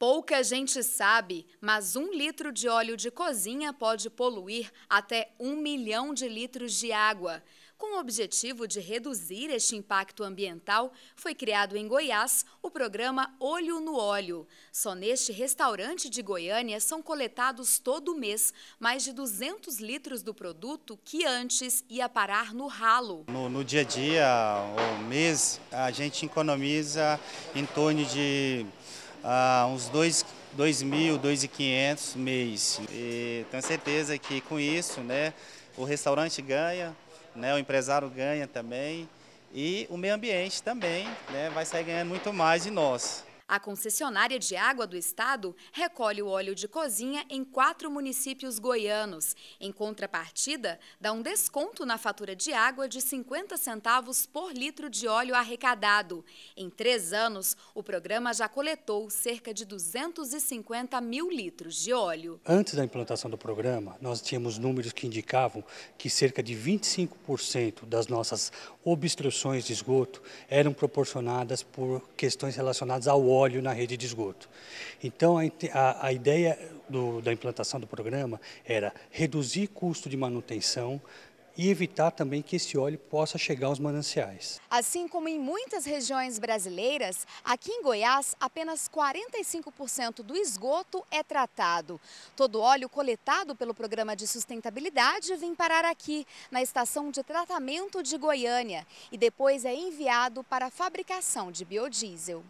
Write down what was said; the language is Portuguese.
Pouca gente sabe, mas um litro de óleo de cozinha pode poluir até um milhão de litros de água. Com o objetivo de reduzir este impacto ambiental, foi criado em Goiás o programa Olho no Óleo. Só neste restaurante de Goiânia são coletados todo mês mais de 200 litros do produto que antes ia parar no ralo. No, no dia a dia, o mês, a gente economiza em torno de a ah, uns 2 dois, dois mil, 2.500 mês. E tenho certeza que com isso, né, o restaurante ganha, né, o empresário ganha também e o meio ambiente também, né, vai sair ganhando muito mais de nós. A concessionária de água do estado recolhe o óleo de cozinha em quatro municípios goianos. Em contrapartida, dá um desconto na fatura de água de 50 centavos por litro de óleo arrecadado. Em três anos, o programa já coletou cerca de 250 mil litros de óleo. Antes da implantação do programa, nós tínhamos números que indicavam que cerca de 25% das nossas obstruções de esgoto eram proporcionadas por questões relacionadas ao óleo óleo na rede de esgoto. Então, a, a, a ideia do, da implantação do programa era reduzir custo de manutenção, e evitar também que esse óleo possa chegar aos mananciais. Assim como em muitas regiões brasileiras, aqui em Goiás, apenas 45% do esgoto é tratado. Todo óleo coletado pelo Programa de Sustentabilidade vem parar aqui, na Estação de Tratamento de Goiânia, e depois é enviado para a fabricação de biodiesel.